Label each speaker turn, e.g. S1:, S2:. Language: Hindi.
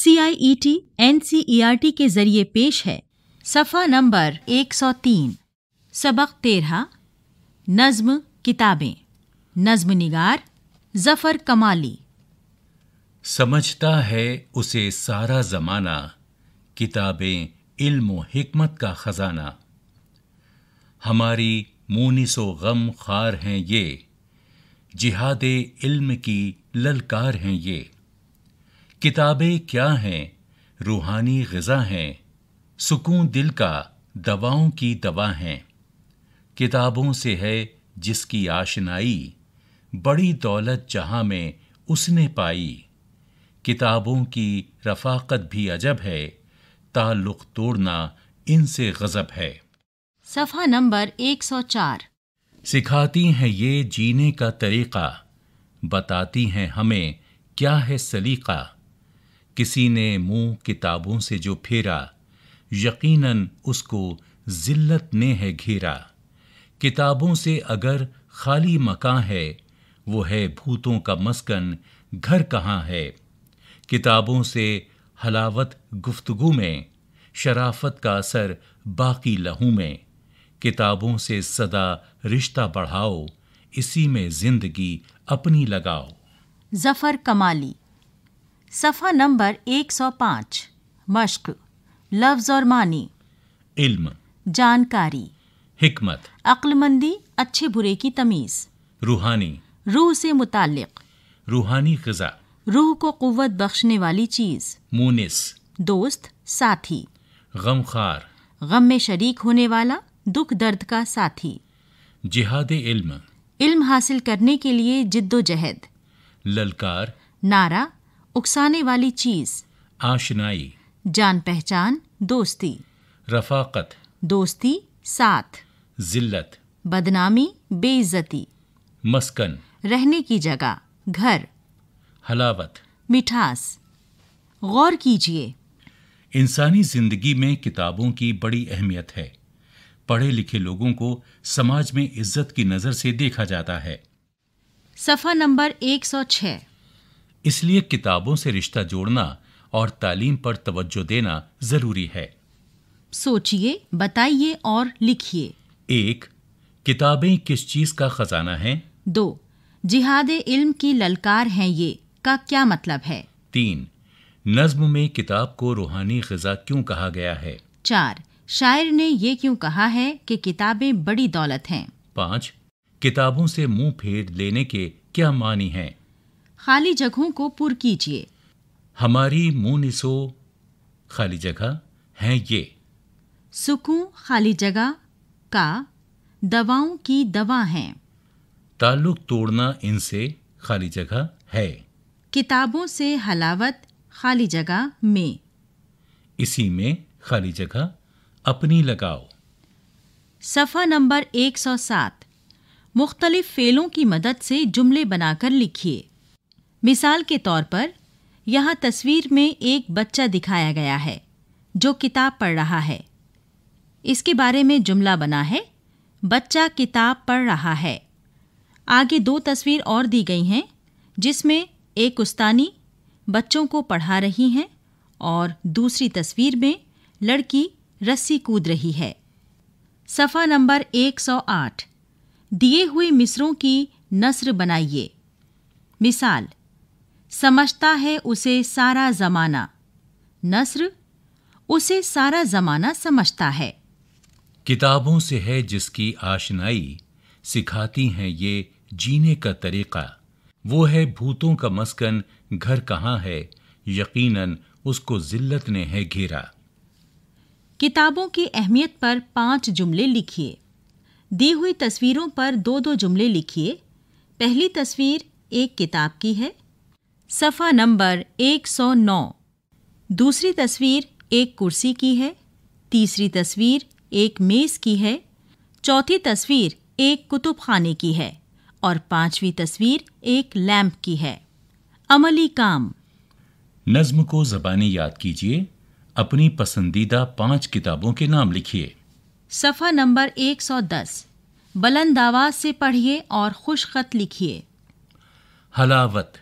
S1: C I E T N C E R T के जरिए पेश है सफ़ा नंबर 103 सबक तेरह नज्म किताबें नज़म निगार ज़फ़र कमाली
S2: समझता है उसे सारा ज़माना किताबें इल्म व हिकमत का ख़जाना हमारी मोनिस व गम खार हैं ये जिहाद इल्म की ललकार हैं ये किताबें क्या हैं रूहानी गज़ा हैं सुकून दिल का दवाओं की दवा हैं किताबों से है जिसकी आशनाई बड़ी दौलत जहाँ में उसने पाई किताबों की रफाकत भी अजब है ताल्लुक़ तोड़ना इनसे गज़ब है
S1: सफ़ा नंबर 104
S2: सिखाती हैं ये जीने का तरीक़ा बताती हैं हमें क्या है सलीका किसी ने मुंह किताबों से जो फेरा यकीनन उसको जिल्लत ने है घेरा किताबों से अगर खाली मकां है वो है भूतों का मस्कन घर कहाँ है किताबों से हलावत गुफ्तगु में शराफत का असर बाकी लहू में किताबों से सदा रिश्ता बढ़ाओ इसी में जिंदगी अपनी लगाओ
S1: जफर कमाली सफ़ा नंबर 105 मश्क लफ्ज़ और मानी इल्म जानकारी हिकमत अक्लमंदी अच्छे बुरे की तमीज़ रूहानी रूह से मुतक
S2: रूहानी गजा
S1: रूह को कुत बख्शने वाली चीज़ मोनिस दोस्त साथी
S2: गमखार
S1: गम में शरीक होने वाला दुख दर्द का साथी
S2: जिहाद इल्म
S1: इल्म हासिल करने के लिए जिद्दोजहद ललकार नारा उकसाने वाली चीज
S2: आशनाई
S1: जान पहचान दोस्ती
S2: रफाकत
S1: दोस्ती साथ जिल्लत बदनामी बेइज्जती मस्कन रहने की जगह घर हलावत मिठास गौर कीजिए
S2: इंसानी जिंदगी में किताबों की बड़ी अहमियत है पढ़े लिखे लोगों को समाज में इज्जत की नज़र से देखा जाता है
S1: सफ़ा नंबर 106
S2: इसलिए किताबों से रिश्ता जोड़ना और तालीम पर तवज्जो देना ज़रूरी है
S1: सोचिए बताइए
S2: और लिखिए एक किताबें किस चीज़ का ख़जाना है
S1: दो जिहाद इल्म की ललकार है ये का क्या मतलब है
S2: तीन नज्म में किताब को रूहानी गजा क्यों कहा गया है
S1: चार शायर ने ये क्यों कहा है कि किताबें बड़ी दौलत हैं
S2: पाँच किताबों से मुंह फेर लेने के क्या मानी हैं
S1: खाली जगहों को पुर कीजिए
S2: हमारी मुनिसो खाली जगह हैं ये
S1: सुकून खाली जगह का दवाओं की दवा हैं
S2: ताल्लुक तोड़ना इनसे खाली जगह है
S1: किताबों से हलावत खाली जगह में
S2: इसी में खाली जगह अपनी लगाओ
S1: सफ़ा नंबर 107 मुख्तलिफ फ़ेलों की मदद से जुमले बनाकर लिखिए मिसाल के तौर पर यहाँ तस्वीर में एक बच्चा दिखाया गया है जो किताब पढ़ रहा है इसके बारे में जुमला बना है बच्चा किताब पढ़ रहा है आगे दो तस्वीर और दी गई हैं जिसमें एक उस्तानी बच्चों को पढ़ा रही हैं और दूसरी तस्वीर में लड़की रस्सी कूद रही है सफ़ा नंबर 108 दिए हुए मिसरों की नसर बनाइए मिसाल समझता है उसे सारा जमाना नस्र उसे सारा जमाना समझता है
S2: किताबों से है जिसकी आशनाई सिखाती हैं ये जीने का तरीका वो है भूतों का मस्कन घर कहाँ है यकीनन उसको जिल्लत ने है घेरा
S1: किताबों की अहमियत पर पांच जुमले लिखिए दी हुई तस्वीरों पर दो दो जुमले लिखिए पहली तस्वीर एक किताब की है सफ़ा नंबर 109। दूसरी तस्वीर एक कुर्सी की है तीसरी तस्वीर एक मेज़ की है चौथी तस्वीर एक कुतुब खाने की है और पांचवी तस्वीर एक लैम्प की है अमली काम
S2: नज्म को ज़बानी याद कीजिए अपनी पसंदीदा पांच किताबों के नाम लिखिए
S1: सफ़ा नंबर 110 बुलंद आवाज़ से पढ़िए और खुश खत लिखिए
S2: हलावत